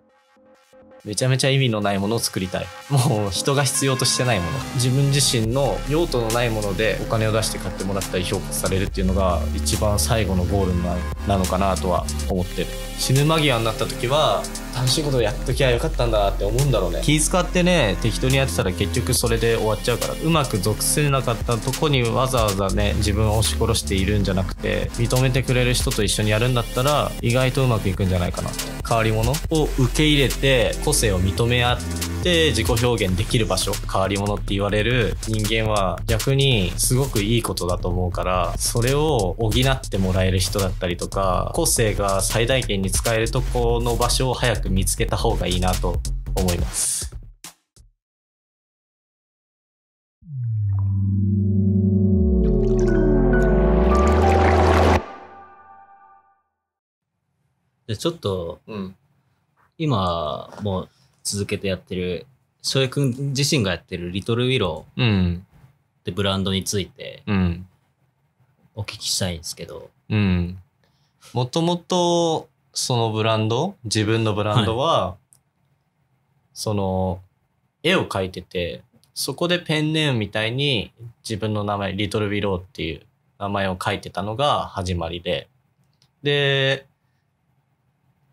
Bye. めちゃめちゃ意味のないものを作りたいもう人が必要としてないもの自分自身の用途のないものでお金を出して買ってもらったり評価されるっていうのが一番最後のゴールなのかなとは思ってる死ぬ間際になった時は楽しいことをやっときゃよかったんだって思うんだろうね気使ってね適当にやってたら結局それで終わっちゃうからうまく属せなかったとこにわざわざね自分を押し殺しているんじゃなくて認めてくれる人と一緒にやるんだったら意外とうまくいくんじゃないかな変わり者を受け入れれて個性を認め合って自己表現できる場所変わり者って言われる人間は逆にすごくいいことだと思うからそれを補ってもらえる人だったりとか個性が最大限に使えるとこの場所を早く見つけた方がいいなと思います。ちょっと、うん、今もう続けてやってる翔平君自身がやってるリトルウィローってブランドについてお聞きしたいんですけど、もともとそのブランド自分のブランドは、はい、その絵を描いててそこでペンネームみたいに自分の名前リトルウィローっていう名前を書いてたのが始まりでで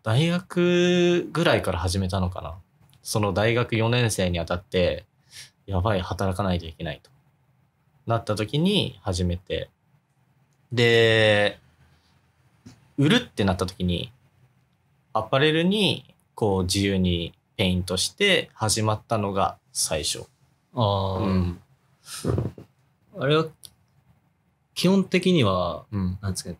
大学ぐらいから始めたのかな。その大学4年生にあたって、やばい、働かないといけないとなった時に始めて。で、売るってなった時に、アパレルにこう自由にペイントして始まったのが最初。ああ、うん。あれは、基本的には、うん、なんですか、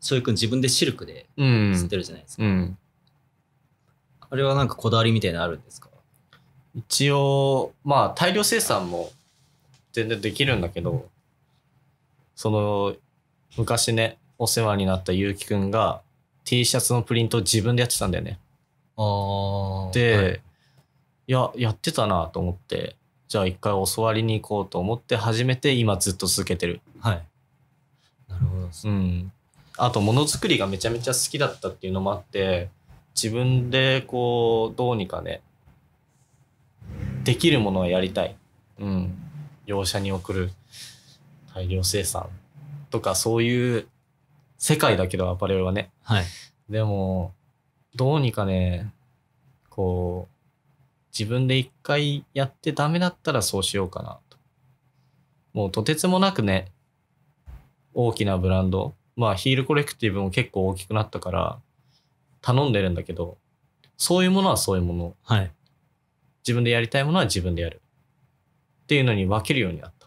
そういうくん自分でシルクで吸ってるじゃないですか。うんうん、あれはなんかこだわりみたいなのあるんですか一応、まあ大量生産も全然できるんだけど、その昔ね、お世話になったゆうきくんが T シャツのプリントを自分でやってたんだよね。あで、はい、いや、やってたなと思って、じゃあ一回教わりに行こうと思って始めて、今ずっと続けてる。はい。なるほど、ね、うん。あとものづくりがめちゃめちゃ好きだったっていうのもあって自分でこうどうにかねできるものはやりたい、うん、業者に送る大量生産とかそういう世界だけどアパレルはね、はい、でもどうにかねこう自分で一回やってダメだったらそうしようかなともうとてつもなくね大きなブランドまあヒールコレクティブも結構大きくなったから頼んでるんだけど、そういうものはそういうもの。はい。自分でやりたいものは自分でやる。っていうのに分けるようになった。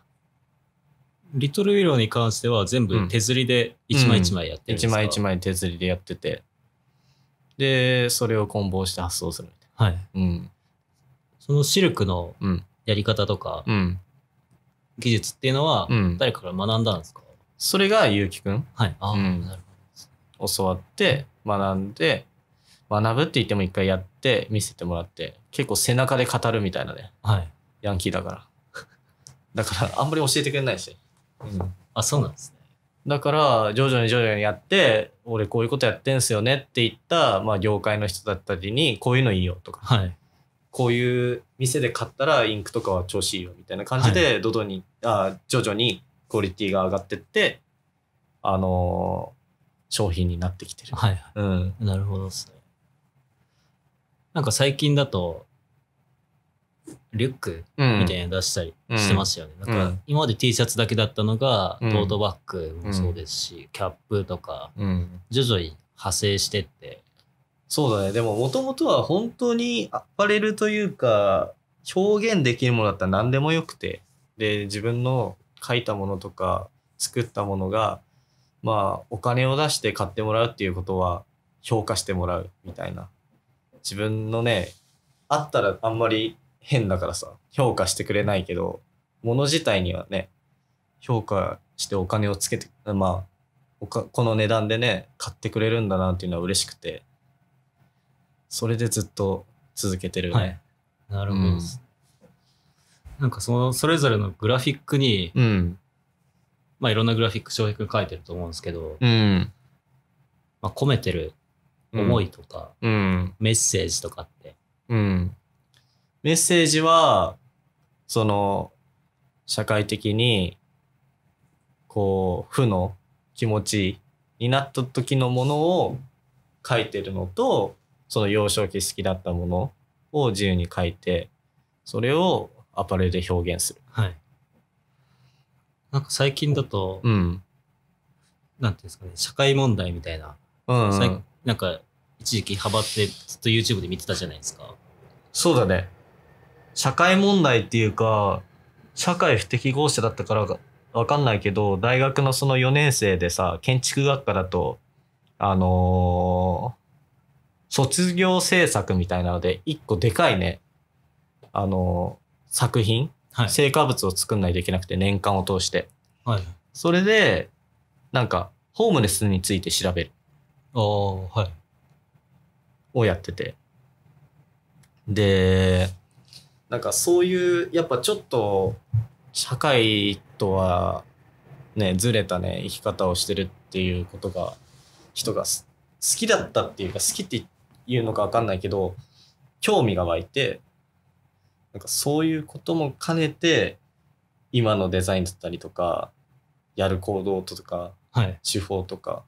リトルウィローに関しては全部手刷りで一枚一枚やってるんですか、うんうん、一枚一枚手刷りでやってて。で、それを梱包して発送するみたいな。はい。うん。そのシルクのやり方とか、うん、技術っていうのは誰から学んだんですか、それが結城くん、はいあうん、なるほど教わって学んで学ぶって言っても一回やって見せてもらって結構背中で語るみたいなね、はい、ヤンキーだから だからあんまり教えてくれないし、うん、あそうなんですねだから徐々に徐々にやって俺こういうことやってんすよねって言った、まあ、業界の人だったりにこういうのいいよとか、はい、こういう店で買ったらインクとかは調子いいよみたいな感じで、はい、どどにあ徐々にクオリティが上がってって、あのー、商品になってきてる。はい、はい、うん。なるほどですね。なんか最近だと、リュックみたいなの出したりしてますよね。うん、なんか今まで T シャツだけだったのが、トートバッグもそうですし、うん、キャップとか、うん、徐々に派生してって。そうだね。でももともとは本当にアパレルというか、表現できるものだったら何でもよくて、で、自分の書いたものとか作ったものがまあお金を出して買ってもらうっていうことは評価してもらうみたいな自分のねあったらあんまり変だからさ評価してくれないけど物自体にはね評価してお金をつけてまあこの値段でね買ってくれるんだなっていうのは嬉しくてそれでずっと続けてる、ね、はいなるほどです、なんかそのそれぞれのグラフィックに、うん、まあいろんなグラフィック翔平が書いてると思うんですけど、うん、まあ、込めてる思いとか、うん、メッセージとかって、うん、メッセージはその社会的にこう負の気持ちになった時のものを書いてるのとその幼少期好きだったものを自由に書いてそれをアパレルで表現する。はい。なんか最近だと、うん。なんていうんですかね、社会問題みたいな、うんうん、なんか一時期ハマってずっと YouTube で見てたじゃないですか。そうだね。社会問題っていうか、社会不適合者だったからかわかんないけど、大学のその4年生でさ、建築学科だと、あのー卒業制作みたいなので、一個でかいね、あの作品、はい、成果物を作んないといけなくて、年間を通して。はい。それで、なんか、ホームレスについて調べる。あはい。をやってて。で、なんかそういう、やっぱちょっと、社会とは、ね、ずれたね、生き方をしてるっていうことが、人が好きだったっていうか、好きっていうのかわかんないけど、興味が湧いて、なんかそういうことも兼ねて、今のデザインだったりとか、やる行動とか、はい、手法とか、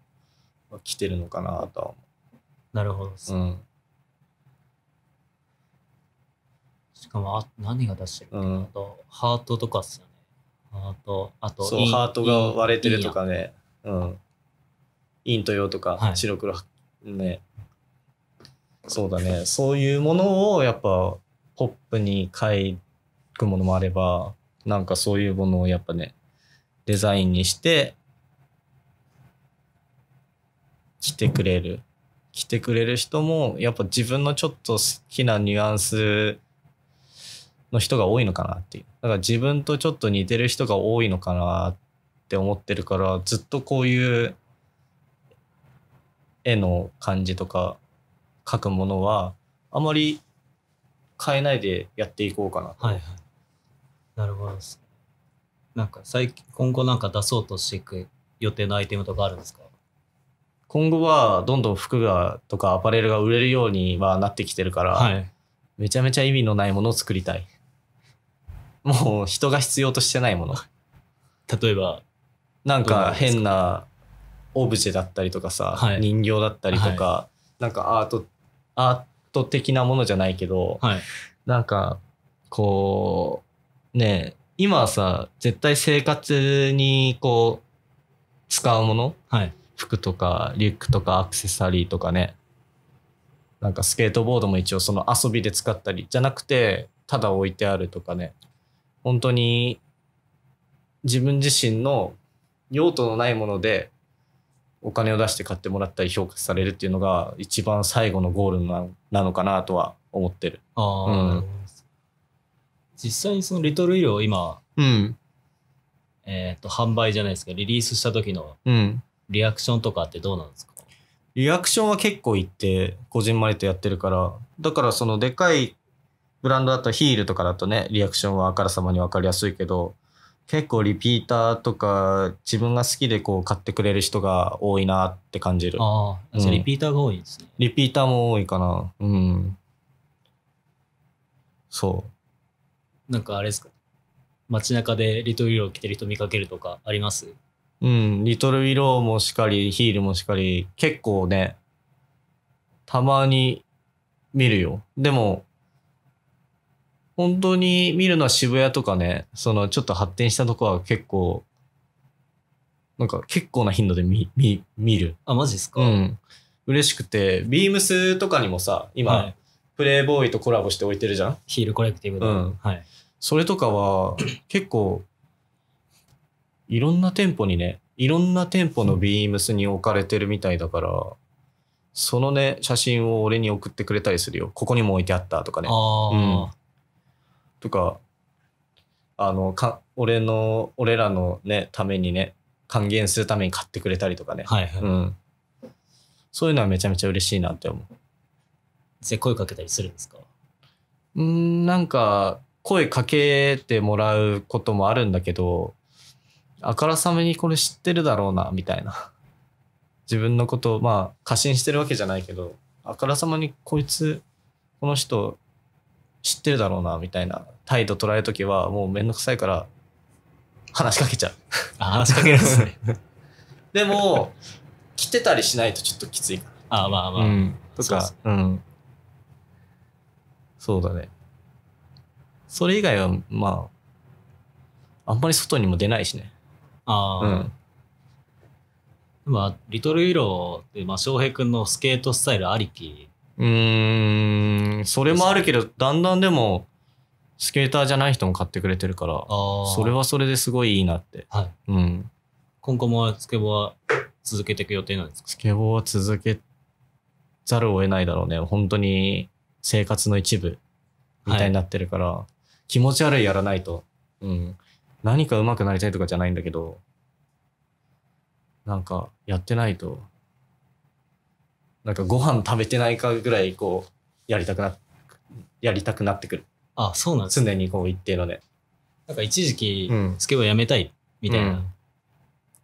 は来てるのかなとは思う。なるほどです、ね、うんしかもあ何が出してるかな、うん、あとハートとかっすよね。ハート、あとそうハートが割れてるとかね。うん。陰と陽とか、はい、白黒ね。そうだね。そういうものをやっぱポップに書くものもあれば、なんかそういうものをやっぱね、デザインにして、来てくれる。来てくれる人も、やっぱ自分のちょっと好きなニュアンスの人が多いのかなっていう。だから自分とちょっと似てる人が多いのかなって思ってるから、ずっとこういう絵の感じとか書くものは、あまり変えないでやっていこうかなはいはい。なるほどです。なんか最近、今後なんか出そうとしていく予定のアイテムとかあるんですか今後はどんどん服がとかアパレルが売れるようにはなってきてるから、い。めちゃめちゃ意味のないものを作りたいもう人が必要としてないもの 例えば、なんか変なオブジェだったりとかさ、はい人形だったりとか、なんかアートアト的なものじゃないけど、はい、なんかこうね今はさ絶対生活にこう使うもの、はい、服とかリュックとかアクセサリーとかねなんかスケートボードも一応その遊びで使ったりじゃなくてただ置いてあるとかね本当に自分自身の用途のないものでお金を出して買ってもらったり評価されるっていうのが一番最後のゴールななのかなとは思ってる。あうん、実際にそのリトルイルを今、うん、えっ、ー、と、販売じゃないですか、リリースした時のリアクションとかってどうなんですか、うん、リアクションは結構いって、こじんまりとやってるから、だからそのでかいブランドだとヒールとかだとね、リアクションはあからさまに分かりやすいけど、結構リピーターとか自分が好きでこう買ってくれる人が多いなって感じるああ、うん、リピーターが多いですねリピーターも多いかなうんそうなんかあれですか街中でリトルイロー着てる人見かけるとかありますうんリトルイローもしかりヒールもしかり結構ねたまに見るよでも本当に見るのは渋谷とかね、そのちょっと発展したとこは結構、なんか結構な頻度で見見見る。あ、マジですかうん。嬉しくて、ビームスとかにもさ、今、はいプレイボーイとコラボして置いてるじゃんヒールコレクティブで。うんはい。それとかは結構、いろんな店舗にね、いろんな店舗のビームスに置かれてるみたいだから、そのね、写真を俺に送ってくれたりするよ。ここにも置いてあったとかね。ああ、とかあのか俺の俺らのねためにね還元するために買ってくれたりとかね、はいはいうん、そういうのはめちゃめちゃ嬉しいなって思う声かけたりするんですかうんなんか声かけてもらうこともあるんだけどあからさまにこれ知ってるだろうなみたいな自分のことまあ過信してるわけじゃないけどあからさまにこいつこの人知ってるだろうなみたいな態度取られる時はもう面倒くさいから話しかけちゃう話しかけるんですね でも来てたりしないとちょっときついああまあまあ、うん、とかそううんそうだねそれ以外はまああんまり外にも出ないしねああ、うんまあ、リトルイローって、まあ、翔平君のスケートスタイルありきうーん、それもあるけど、だんだんでも、スケーターじゃない人も買ってくれてるから、それはそれですごいいいなって。はい。うん。今後もスケボーは続けていく予定なんですかスケボーは続けざるを得ないだろうね。本当に生活の一部みたいになってるから、はい、気持ち悪いやらないと。うん。何か上手くなりたいとかじゃないんだけど、なんかやってないとなんかご飯食べてないかぐらいこうやりたくなやりたくなってくるあそうなんですね常にこう一定のねなんか一時期うんスケボーやめたいみたいな、うん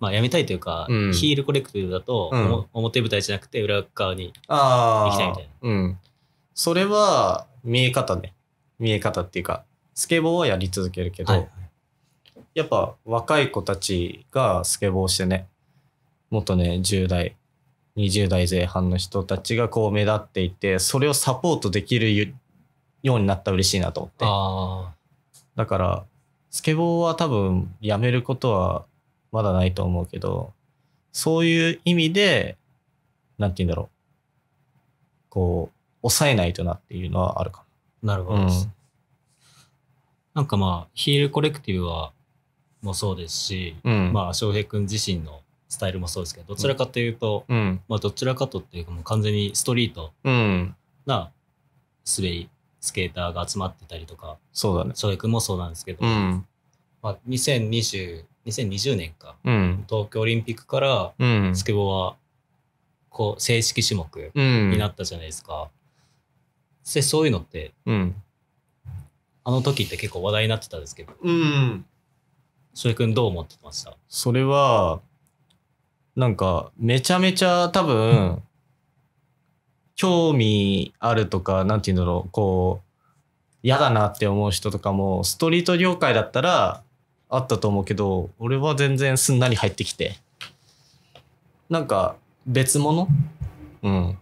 まあやめたいというか、うんヒールコレクティブだと、うん表舞台じゃなくて裏側にああ行きたいみたいなうんそれは見え方ね見え方っていうかスケボーはやり続けるけど、はいやっぱ若い子たちがスケボーしてねもっとね10代20代前半の人たちがこう目立っていてそれをサポートできるようになったら嬉しいなと思ってだからスケボーは多分やめることはまだないと思うけどそういう意味でなんて言うんだろうこう抑えないとなっていうのはあるかなるほどうん、なんかまあヒールコレクティブはもそうですし、うん、まあ翔平君自身のスタイルもそうですけどどちらかというと、うん、まあ、どちらかとっていうかもう完全にストリートな滑り、スケーターが集まってたりとかそうだね翔平君もそうなんですけど、うん、まあ、2020, 2020年か、うん、東京オリンピックからスケボーはこう正式種目になったじゃないですか。でそういうのって、あの時って結構話題になってたんですけど、翔平君どう思ってましたそれはなんかめちゃめちゃ多分、興味あるとか何て言うんだろうこう嫌だなって思う人とかもストリート業界だったらあったと思うけど俺は全然すんなり入ってきてなんか別物うん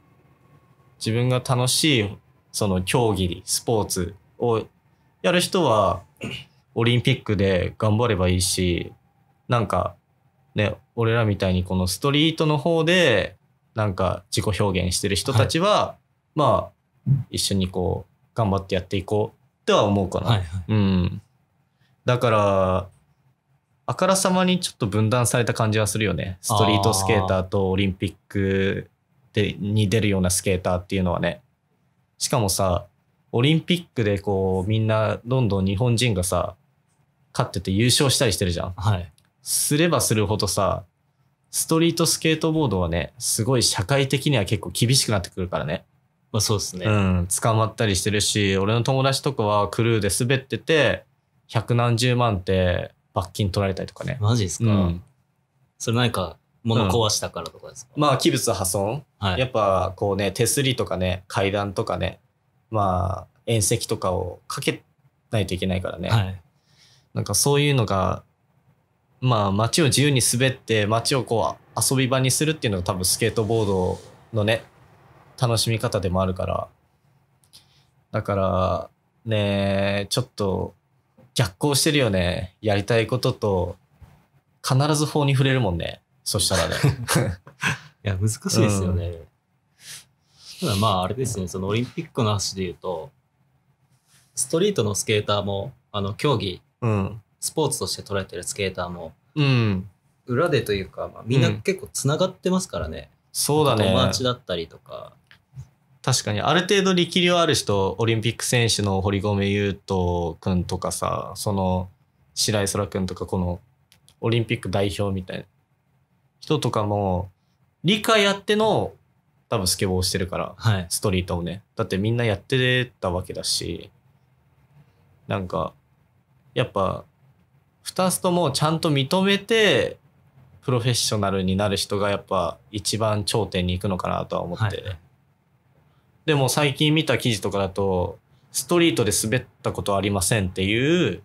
自分が楽しいその競技スポーツをやる人はオリンピックで頑張ればいいしなんかね、俺らみたいにこのストリートの方でなんか自己表現してる人たちは、はい、まあ一緒にこう頑張ってやっていこうっては思うかな。はいはい、うん、だからあからさまにちょっと分断された感じはするよねストリートスケーターとオリンピックでに出るようなスケーターっていうのはね。しかもさオリンピックでこうみんなどんどん日本人がさ勝ってて優勝したりしてるじゃん。はい、すればするほどさ、ストリートスケートボードはね、すごい社会的には結構厳しくなってくるからね。まあそうですね。うん、捕まったりしてるし、俺の友達とかはクルーで滑ってて、百何十万って罰金取られたりとかね。マジですか、うん、それなんか、物壊したからとかですか、うん、まあ器物破損、はい、やっぱこうね、手すりとかね、階段とかね、まあ、縁石とかをかけないといけないからね。はい、なんかそういうのがまあ、街を自由に滑って街をこう遊び場にするっていうのが多分スケートボードのね楽しみ方でもあるからだからねちょっと逆行してるよねやりたいことと必ず法に触れるもんねそしたらね いや難しいですよね、うん、ただまああれですねそのオリンピックの話で言うとストリートのスケーターもあの競技、うんスポーツとして捉えてるスケーターも、うん、裏でというか、まあ、みんな結構つながってますからね、うん、そうだね友達だったりとか確かにある程度力量ある人オリンピック選手の堀米雄斗君とかさその白井空君とかこのオリンピック代表みたいな人とかも理解あっての多分スケボーをしてるから、はい、ストリートをねだってみんなやってたわけだしなんかやっぱ2つともちゃんと認めてプロフェッショナルになる人がやっぱ一番頂点に行くのかなとは思って、はい、でも最近見た記事とかだとストリートで滑ったことありませんっていう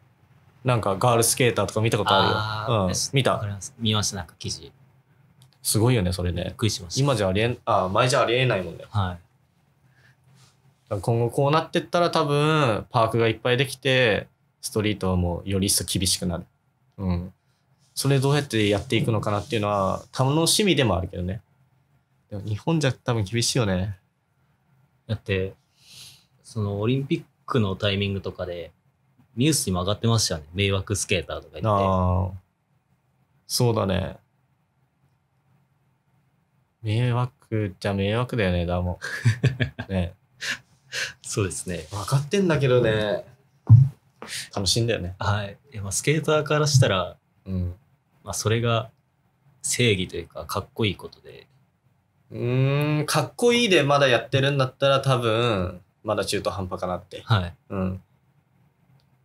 なんかガールスケーターとか見たことあるよ、うん、見た見ましたなんか記事すごいよねそれねびっくりしました今じゃありえあ前じゃありえないもんね、はい今後こうなってったら多分パークがいっぱいできてストリートはもうより一層厳しくなるうん。それどうやってやっていくのかなっていうのは楽しみでもあるけどね。でも日本じゃ多分厳しいよね。だって、そのオリンピックのタイミングとかで、ニュースにも上がってましたよね。迷惑スケーターとか言って。ああ。そうだね。迷惑じゃ迷惑だよね、だも。ね。そうですね。分かってんだけどね。楽しいんだよね。はい。いまあスケーターからしたら、うん、まあそれが正義というかかっこいいことで。うんかっこいいでまだやってるんだったら多分まだ中途半端かなって。はい。うん。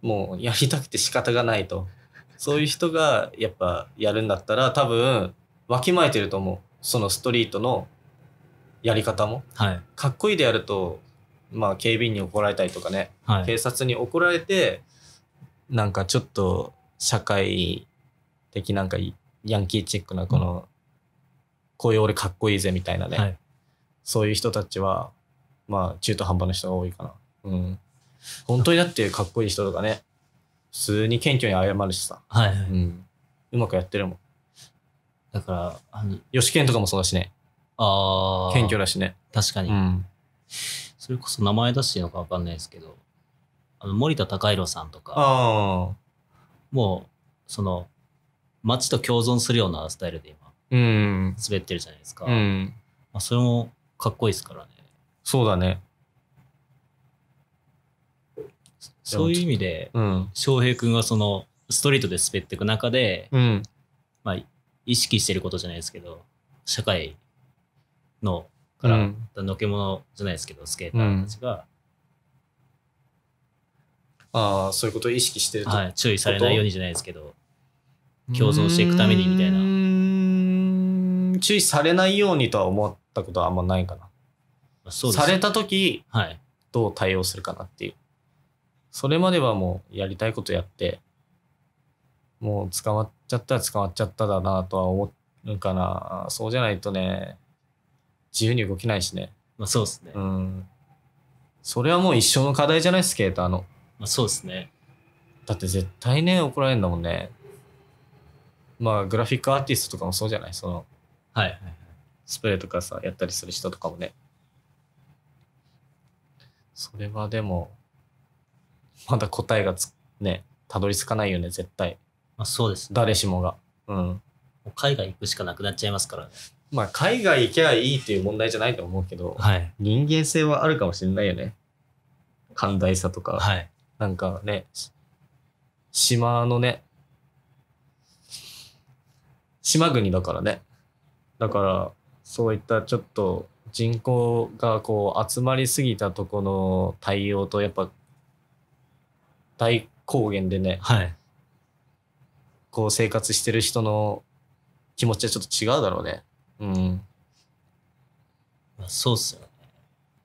もうやりたくて仕方がないと。そういう人がやっぱやるんだったら多分わきまえてると思う。そのストリートのやり方も。はい、かっこいいでやると、まあ、警備員に怒られたりとかね、はい、警察に怒られてなんかちょっと社会的なんかヤンキーチックなこの、こういう俺かっこいいぜみたいなね、はい、そういう人たちはまあ中途半端な人が多いかなうん本当にだってかっこいい人とかね普通に謙虚に謝るしさ、はいはい、うん、うまくやってるもんだからあの吉健とかもそうだしねああ謙虚だしね確かに、うん、それこそ名前出していいのか分かんないですけどあの森田隆弘さんとか、もう、その、街と共存するようなスタイルで今、滑ってるじゃないですか。うん、まあ、それもかっこいいですからね。そうだね。そういう意味で、うん、翔平君がその、ストリートで滑っていく中で、うん、まあ、意識してることじゃないですけど、社会のから、のけ者じゃないですけど、スケーターたちが、あそういうことを意識してると、はい、注意されないようにじゃないですけど共存していくためにみたいな注意されないようにとは思ったことはあんまないかなそうされた時、はい、どう対応するかなっていうそれまではもうやりたいことやってもう捕まっちゃったら捕まっちゃっただなとは思うかなそうじゃないとね自由に動けないしねまあそうですねうんそれはもう一生の課題じゃないスケーターのまあ、そうですね。だって絶対ね、怒られるんだもんね。まあ、グラフィックアーティストとかもそうじゃないその、はいはいはい。スプレーとかさ、やったりする人とかもね。それはでも、まだ答えがつ、ね、たどり着かないよね、絶対。まあ、そうです、ね、誰しもが。うん。もう海外行くしかなくなっちゃいますからね。まあ、海外行けばいいっていう問題じゃないと思うけど、はい、人間性はあるかもしれないよね。寛大さとか。はい。なんかね、島のね、島国だからね。だから、そういったちょっと人口がこう集まりすぎたとこの対応と、やっぱ、大高原でね、はい、こう生活してる人の気持ちはちょっと違うだろうね。うん。そうっすよね。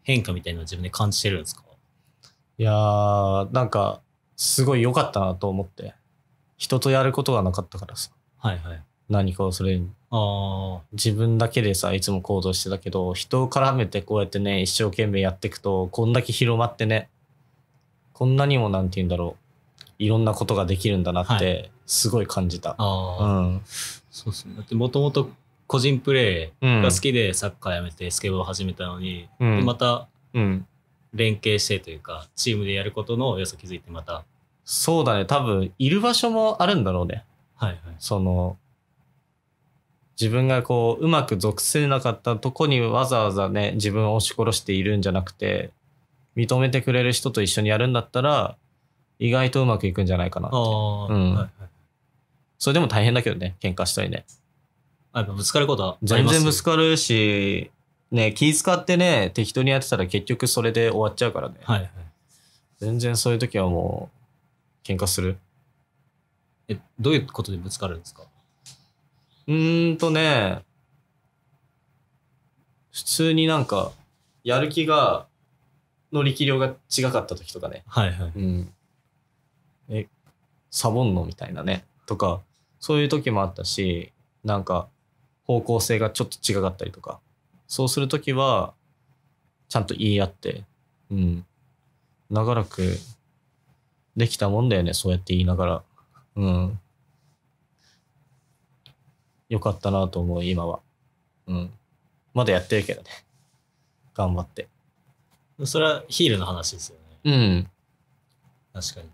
変化みたいなのは自分で感じてるんですかいやー、なんか、すごい良かったなと思って。人とやることがなかったからさ。はいはい。何かをそれに。あ自分だけでさ、いつも行動してたけど、人を絡めてこうやってね、一生懸命やっていくと、こんだけ広まってね、こんなにもなんて言うんだろう、いろんなことができるんだなって、すごい感じた。はい、あうん。そうっすね。だってもともと個人プレーが好きでサッカーやめてスケボー始めたのに、うん、また、うん、連携してというか、チームでやることの良さ気づいてまた。そうだね。多分、いる場所もあるんだろうね。はいはい。その、自分がこう、うまく属せなかったとこにわざわざね、自分を押し殺しているんじゃなくて、認めてくれる人と一緒にやるんだったら、意外とうまくいくんじゃないかなああ、うん、はいはい。それでも大変だけどね、喧嘩したりね。あやっぱぶつかることは全然ぶつかるし、ね、気使ってね、適当にやってたら結局それで終わっちゃうからね。はいはい。全然そういう時はもう、喧嘩する。え、どういうことでぶつかるんですかうーんとね、普通になんか、やる気が、の力量が違かった時とかね。はいはい。うん。え、サボんのみたいなね。とか、そういう時もあったし、なんか、方向性がちょっと違かったりとか。そうするときは、ちゃんと言い合って、うん。長らくできたもんだよね、そうやって言いながら。うん。よかったなと思う、今は。うん。まだやってるけどね。頑張って。それはヒールの話ですよね。うん。確かに。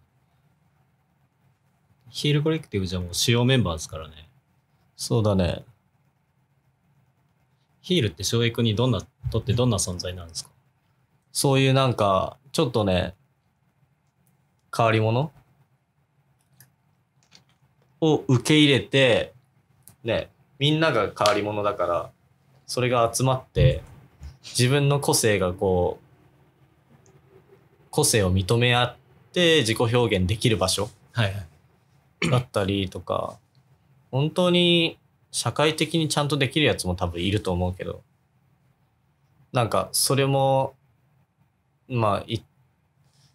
ヒールコレクティブじゃもう主要メンバーですからね。そうだね。ヒールって翔平君にどんな、とってどんな存在なんですかそういうなんか、ちょっとね、変わり者を受け入れて、ね、みんなが変わり者だから、それが集まって、自分の個性がこう、個性を認め合って自己表現できる場所だったりとか、本当に社会的にちゃんとできるやつも多分いると思うけど、なんかそれも、まあ、ヒ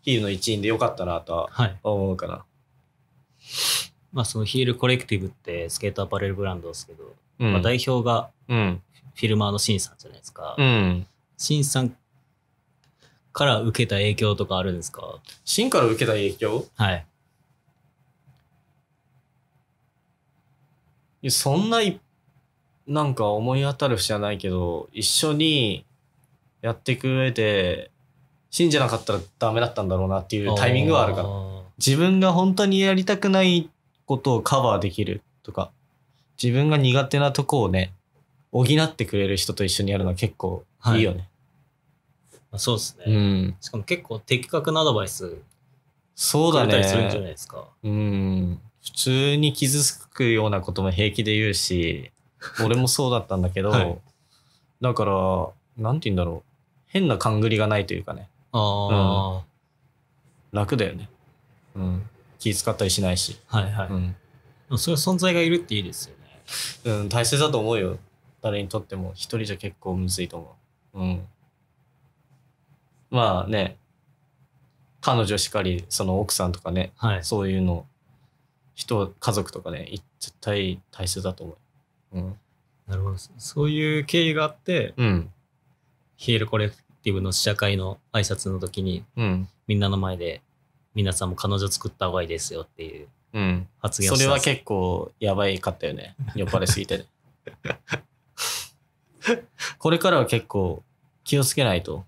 ールの一員でよかったなとは思うかな。はい、まあそのヒールコレクティブってスケートアパレルブランドですけど、うん、まあ代表がフィルマーのシンさんじゃないですか。うん、シンさんから受けた影響とかあるんですかシンから受けた影響はい。そんななんか思い当たる節はないけど一緒にやっていく上で信じなかったらダメだったんだろうなっていうタイミングはあるから自分が本当にやりたくないことをカバーできるとか自分が苦手なとこをね補ってくれる人と一緒にやるのは結構いいよね、はいまあ、そうですね、うん、しかも結構的確なアドバイスそうだね。うん。普通に傷つくようなことも平気で言うし、俺もそうだったんだけど、はい、だから、なんて言うんだろう。変な勘繰りがないというかね。ああ、うん、楽だよね。うん。気使ったりしないし。はいはい。うん、そういう存在がいるっていいですよね。うん、大切だと思うよ。誰にとっても。一人じゃ結構むずいと思う。うん。まあね、彼女しかり、その奥さんとかね、はい、そういうの人家族とかね絶対大切だと思う、うん、なるほどそういう経緯があって、うん、ヒエルコレクティブの試写会の挨拶の時に、うん、みんなの前で皆さんも彼女作った方がいいですよっていう発言をした、うん、それは結構やばいかったよね酔っ払いすぎて、ね、これからは結構気をつけないと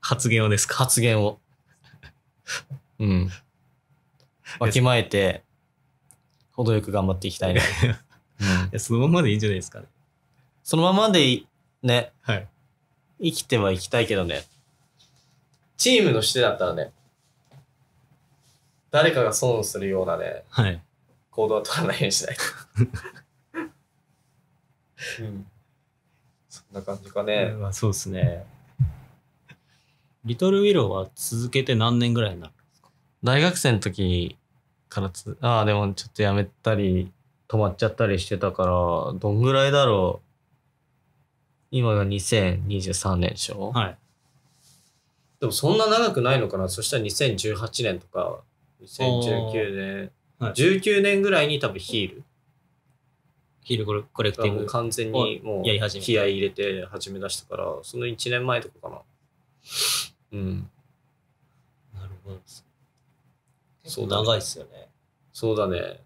発言をですか発言をうんわきまえて程よく頑張っていきたいな。そのままでいいんじゃないですかね。そのままでね、はい、生きてはいきたいけどね、チームのしてだったらね、誰かが損するようなね、はい、行動は取らないようにしないと。うん、そんな感じかね。まあ、そうですね。リトルウィローは続けて何年ぐらいになるんですか大学生の時からつ、ああ、でもちょっとやめたり、止まっちゃったりしてたから、どんぐらいだろう。今が2023年でしょはい。でもそんな長くないのかなそしたら2018年とか、2019年、はい19年ぐらいに多分ヒール。ヒールコレコレクティング完全にもう気合い入れて始めだしたからその1年前とかかなうんなるほどですね。そう、長いっすよね。そうだね。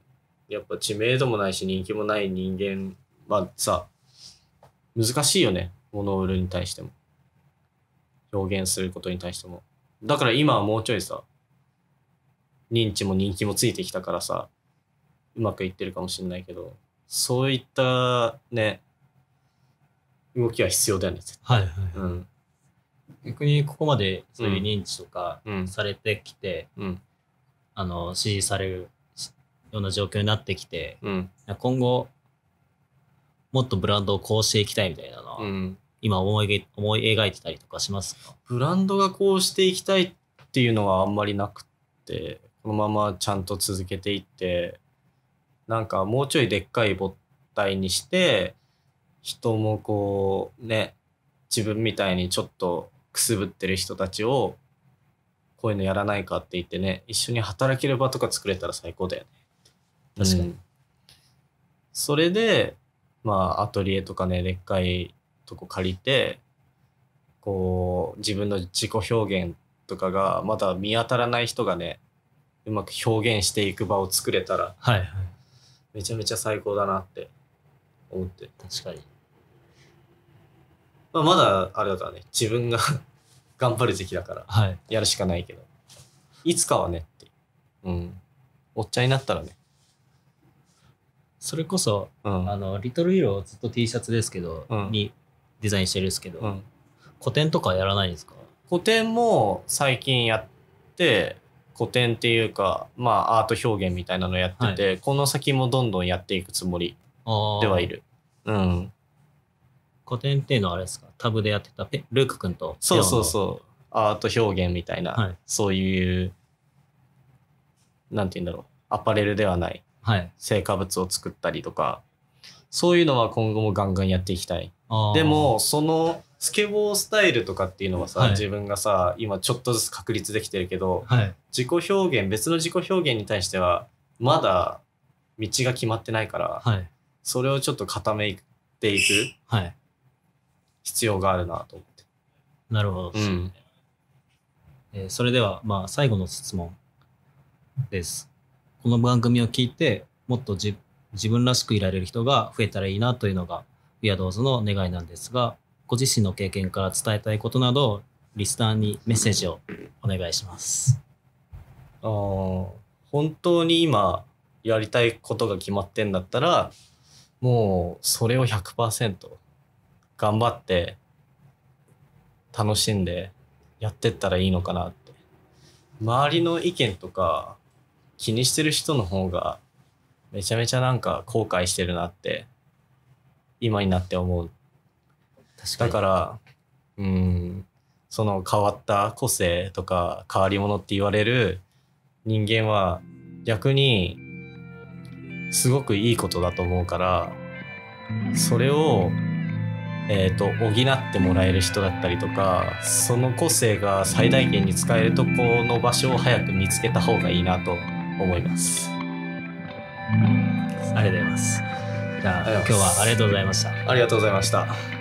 やっぱ知名度もないし人気もない人間はさ、難しいよね。物を売るに対しても。表現することに対しても。だから今はもうちょいさ、認知も人気もついてきたからさ、うまくいってるかもしんないけど、そういったね、動きは必要だよね。はいはい、はいうん、逆にここまでそういう認知とかされてきて、うんうん、あの支持されるような状況になってきて、うん、今後もっとブランドをこうしていきたいみたいなのは、うん、今思い思い描いてたりとかしますかブランドがこうしていきたいっていうのはあんまりなくてこのままちゃんと続けていってなんかもうちょいでっかい母体にして人もこうね自分みたいにちょっとくすぶってる人たちをこういうのやらないかって言ってね、一緒に働ける場とか作れたら最高だよね。確かに。うん、それで、まあ、アトリエとかね、でっかいとこ借りて、こう、自分の自己表現とかがまだ見当たらない人がね、うまく表現していく場を作れたら、はいはい、めちゃめちゃ最高だなって思って。確かに。まあ、まだあれだからね、自分が頑張る時期だから、はい、やるしかないけどいつかはねってうんおっちゃんになったらねそれこそ、うん、あのリトルヒーローずっと T シャツですけど、うん、にデザインしてるんですけど、うん、個展とかやらないんですか個展も最近やって個展っていうかまあアート表現みたいなのやってて、はい、この先もどんどんやっていくつもりではいるうん個展っていうのはあれですかタブでやってたペルーク君とそうそうそうアート表現みたいな、はい、そういうなんて言うんだろうアパレルではない成果物を作ったりとか、はい、そういうのは今後もガンガンやっていきたいでもそのスケボースタイルとかっていうのはさ、はい、自分がさ今ちょっとずつ確立できてるけど、はい、自己表現別の自己表現に対してはまだ道が決まってないから、それをちょっと固めていく、必要があるなと思って。なるほど、ね、うんえー、それでは、まあ、最後の質問です。この番組を聞いて、もっと自分らしくいられる人が増えたらいいなというのが、ウィアドーズの願いなんですが、ご自身の経験から伝えたいことなど、リスナーにメッセージをお願いします。あ本当に今やりたいことが決まってんだったらもうそれを100%頑張って楽しんでやってったらいいのかなって周りの意見とか気にしてる人の方がめちゃめちゃなんか後悔してるなって今になって思う確かだからうんその変わった個性とか変わり者って言われる人間は逆にすごくいいことだと思うからそれをえーと、補ってもらえる人だったりとかその個性が最大限に使えるとこの場所を早く見つけた方がいいなと思いますありがとうございますじゃあ今日はありがとうございましたありがとうございました